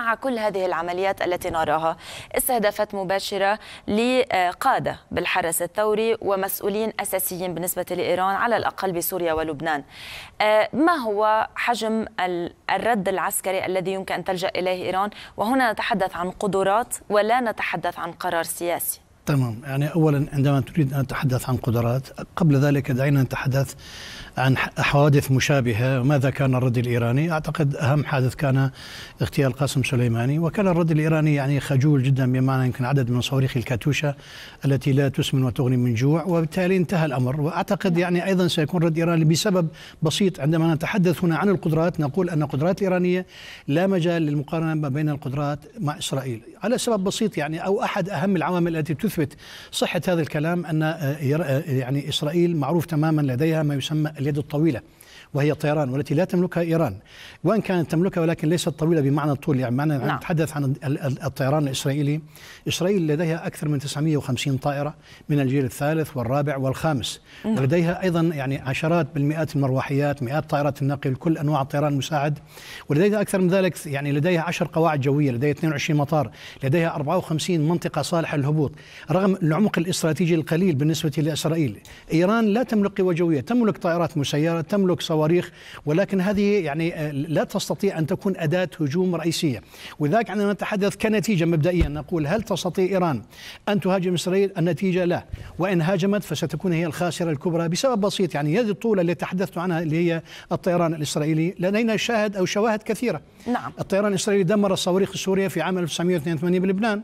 مع كل هذه العمليات التي نراها استهدافات مباشرة لقادة بالحرس الثوري ومسؤولين أساسيين بالنسبة لإيران على الأقل بسوريا ولبنان آه، ما هو حجم الرد العسكري الذي يمكن أن تلجأ إليه إيران وهنا نتحدث عن قدرات ولا نتحدث عن قرار سياسي تمام يعني اولا عندما تريد ان نتحدث عن قدرات قبل ذلك دعينا نتحدث عن حوادث مشابهة وماذا كان الرد الإيراني أعتقد أهم حادث كان اغتيال قاسم سليماني وكان الرد الإيراني يعني خجول جدا بمعنى يمكن عدد من صواريخ الكاتوشا التي لا تسمن وتغني من جوع وبالتالي انتهى الأمر وأعتقد يعني أيضا سيكون رد إيراني بسبب بسيط عندما نتحدث هنا عن القدرات نقول أن القدرات الإيرانية لا مجال للمقارنة ما بين القدرات مع إسرائيل على سبب بسيط يعني أو أحد أهم العوامل التي تثبت صحة هذا الكلام أن آه، آه، يعني إسرائيل معروف تماما لديها ما يسمى اليد الطويله وهي الطيران والتي لا تملكها إيران وإن كانت تملكها ولكن ليست طويلة بمعنى الطول يعني معنى نعم. نتحدث عن الطيران الإسرائيلي إسرائيل لديها أكثر من 950 طائرة من الجيل الثالث والرابع والخامس نعم. ولديها أيضا يعني عشرات بالمئات المروحيات مئات طائرات النقل كل أنواع الطيران المساعد ولديها أكثر من ذلك يعني لديها 10 قواعد جوية لديها 22 مطار لديها 54 منطقة صالحة للهبوط رغم العمق الاستراتيجي القليل بالنسبة لإسرائيل إيران لا تملك قوى جوية تملك طائرات مسيرة تملك صواريخ الصواريخ ولكن هذه يعني آه، لا تستطيع أن تكون أداة هجوم رئيسية ولذلك عندما نتحدث كنتيجة مبدئيا نقول هل تستطيع إيران أن تهاجم إسرائيل النتيجة لا وإن هاجمت فستكون هي الخاسرة الكبرى بسبب بسيط يعني يد الطولة اللي تحدثت عنها اللي هي الطيران الإسرائيلي لدينا شاهد أو شواهد كثيرة نعم. الطيران الإسرائيلي دمر الصواريخ السورية في عام 1982 بلبنان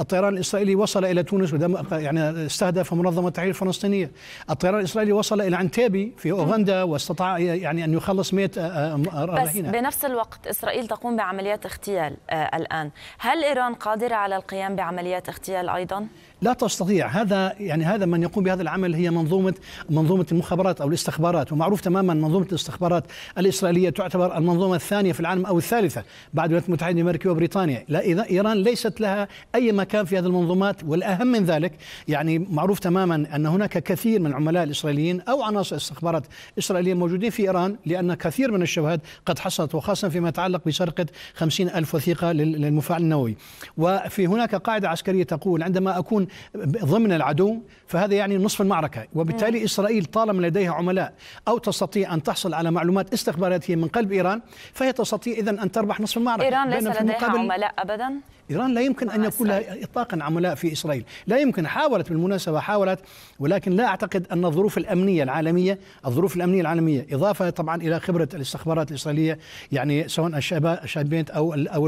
الطيران الإسرائيلي وصل إلى تونس ودم يعني استهدف منظمة التحرير الفلسطينية الطيران الإسرائيلي وصل إلى عنتابي في أوغندا واستطاع يعني أن يخلص 100 رهينة آه، آه، آه، بس بنفس الوقت إسرائيل تقوم بعمليات اغتيال الآن هل إيران قادرة على القيام بعمليات اغتيال أيضا؟ لا تستطيع هذا يعني هذا من يقوم بهذا العمل هي منظومه منظومه المخابرات او الاستخبارات ومعروف تماما منظومه الاستخبارات الاسرائيليه تعتبر المنظومه الثانيه في العالم او الثالثه بعد الولايات المتحده الامريكيه وبريطانيا لا ايران ليست لها اي مكان في هذه المنظومات والاهم من ذلك يعني معروف تماما ان هناك كثير من العملاء الاسرائيليين او عناصر استخبارات اسرائيليه موجودين في ايران لان كثير من الشبهات قد حصلت وخاصه فيما يتعلق بسرقه 50 ألف وثيقة للمفاعل النووي وفي هناك قاعدة عسكرية تقول عندما أكون ضمن العدو فهذا يعني نصف المعركة وبالتالي إسرائيل طالما لديها عملاء أو تستطيع أن تحصل على معلومات استخباراتية من قلب إيران فهي تستطيع إذا أن تربح نصف المعركة إيران ليس لديها عملاء أبدا إيران لا يمكن أن آه، يكون لها إطلاقا عملاء في إسرائيل لا يمكن حاولت بالمناسبة حاولت ولكن لا أعتقد أن الظروف الأمنية العالمية الظروف الأمنية العالمية إضافة طبعا إلى خبرة الاستخبارات الإسرائيلية يعني سواء الشابينت أو أو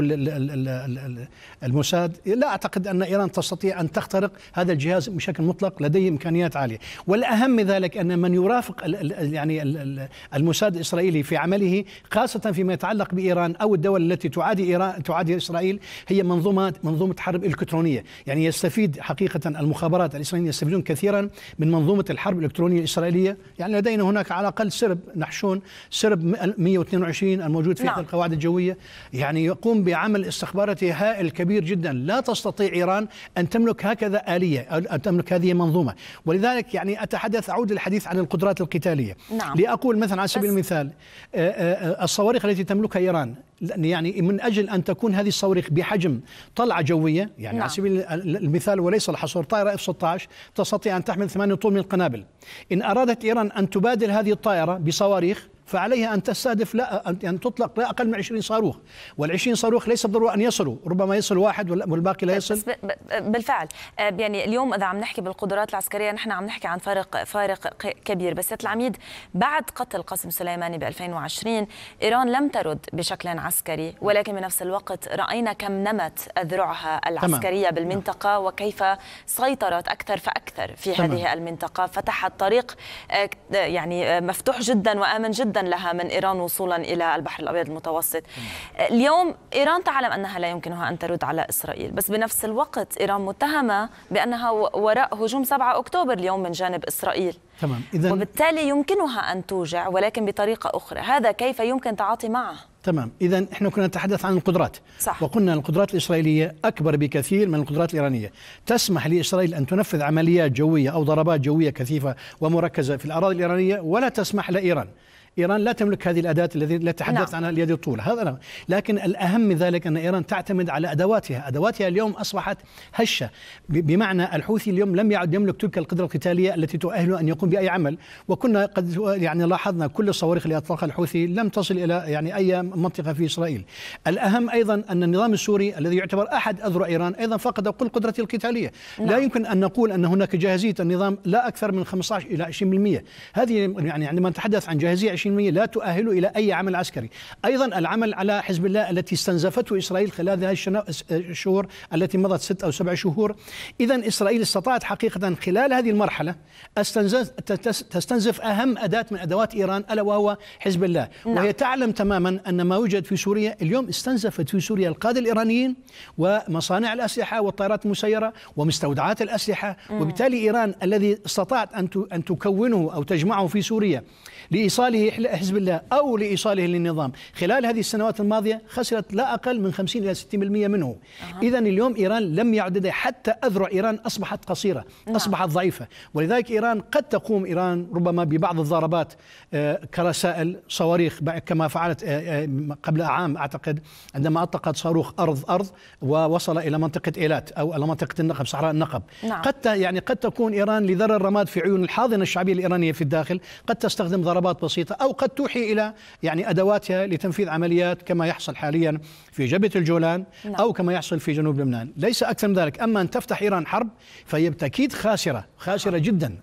الموساد لا أعتقد أن إيران تستطيع أن تخترق هذا الجهاز بشكل مطلق لديه إمكانيات عالية والأهم من ذلك أن من يرافق يعني الموساد الإسرائيلي في عمله خاصة فيما يتعلق بإيران أو الدول التي تعادي إيران تعادي إسرائيل هي منظومة منظومات منظومة حرب إلكترونية يعني يستفيد حقيقة المخابرات الإسرائيلية يستفيدون كثيرا من منظومة الحرب الإلكترونية الإسرائيلية يعني لدينا هناك على الأقل سرب نحشون سرب 122 الموجود في نعم. القواعد الجوية يعني يقوم بعمل استخباراتي هائل كبير جدا لا تستطيع إيران أن تملك هكذا آلية أو أن تملك هذه منظومة ولذلك يعني أتحدث أعود للحديث عن القدرات القتالية نعم. لأقول مثلا على سبيل المثال آه، آه، آه، الصواريخ التي تملكها إيران يعني من اجل ان تكون هذه الصواريخ بحجم طلعه جويه يعني نعم. على سبيل المثال وليس الحصر طائره اف 16 تستطيع ان تحمل 8 طن من القنابل ان ارادت ايران ان تبادل هذه الطائره بصواريخ فعليها أن تستهدف لا أن يعني تطلق لا أقل من 20 صاروخ وال20 صاروخ ليس بالضرورة أن يصلوا ربما يصل واحد والباقي لا يصل بالفعل آه، يعني اليوم إذا عم نحكي بالقدرات العسكرية نحن عم نحكي عن فارق فارق كبير بس العميد بعد قتل قاسم سليماني ب 2020 إيران لم ترد بشكل عسكري ولكن بنفس الوقت رأينا كم نمت أذرعها العسكرية تمام. بالمنطقة نعم. وكيف سيطرت أكثر فأكثر في تمام. هذه المنطقة فتحت طريق آه، يعني آه، مفتوح جدا وآمن جدا لها من إيران وصولا إلى البحر الأبيض المتوسط اليوم إيران تعلم أنها لا يمكنها أن ترد على إسرائيل بس بنفس الوقت إيران متهمة بأنها وراء هجوم 7 أكتوبر اليوم من جانب إسرائيل تمام إذن وبالتالي يمكنها أن توجع ولكن بطريقة أخرى هذا كيف يمكن تعاطي معه تمام إذا إحنا كنا نتحدث عن القدرات صح. وقلنا القدرات الإسرائيلية أكبر بكثير من القدرات الإيرانية تسمح لإسرائيل أن تنفذ عمليات جوية أو ضربات جوية كثيفة ومركزة في الأراضي الإيرانية ولا تسمح لإيران إيران لا تملك هذه الأداة التي لا تحدثت نعم. عنها اليد الطولة هذا لكن الأهم من ذلك أن إيران تعتمد على أدواتها أدواتها اليوم أصبحت هشة بمعنى الحوثي اليوم لم يعد يملك تلك القدرة القتالية التي تؤهله أن يقوم بأي عمل وكنا قد يعني لاحظنا كل الصواريخ اللي أطلقها الحوثي لم تصل إلى يعني أي منطقة في إسرائيل الأهم أيضا أن النظام السوري الذي يعتبر أحد أذرع إيران أيضا فقد كل قدرته القتالية نعم. لا يمكن أن نقول أن هناك جاهزية النظام لا أكثر من 15 إلى 20% هذه يعني عندما نتحدث عن جاهزية 20 لا تؤهل إلى أي عمل عسكري أيضا العمل على حزب الله التي استنزفته إسرائيل خلال هذه الشهور التي مضت ست أو سبع شهور إذا إسرائيل استطاعت حقيقة خلال هذه المرحلة تستنزف أهم أداة من أدوات إيران ألا وهو حزب الله نعم. وهي تعلم تماما أن ما يوجد في سوريا اليوم استنزفت في سوريا القادة الإيرانيين ومصانع الأسلحة والطائرات المسيرة ومستودعات الأسلحة وبالتالي إيران الذي استطاعت أن تكونه أو تجمعه في سوريا لإيصاله لحزب الله أو لإيصاله للنظام خلال هذه السنوات الماضية خسرت لا أقل من 50 إلى 60% منه أه. إذا اليوم إيران لم يعدد حتى أذرع إيران أصبحت قصيرة نعم. أصبحت ضعيفة ولذلك إيران قد تقوم إيران ربما ببعض الضربات آه، كرسائل صواريخ كما فعلت آه، آه، قبل عام أعتقد عندما أطلقت صاروخ أرض أرض ووصل إلى منطقة إيلات أو إلى منطقة النقب صحراء النقب نعم. قد يعني قد تكون إيران لذر الرماد في عيون الحاضنة الشعبية الإيرانية في الداخل قد تستخدم ضربات بسيطة أو قد توحي إلى يعني أدواتها لتنفيذ عمليات كما يحصل حاليا في جبهة الجولان نعم. أو كما يحصل في جنوب لبنان ليس أكثر من ذلك أما أن تفتح إيران حرب فهي بالتأكيد خاسرة خاسرة آه. جدا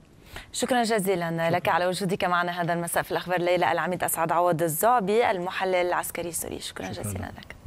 شكرا جزيلا شكرا. لك على وجودك معنا هذا المساء في الأخبار ليلى العميد أسعد عوض الزعبي المحلل العسكري السوري شكرا, شكرا جزيلا لك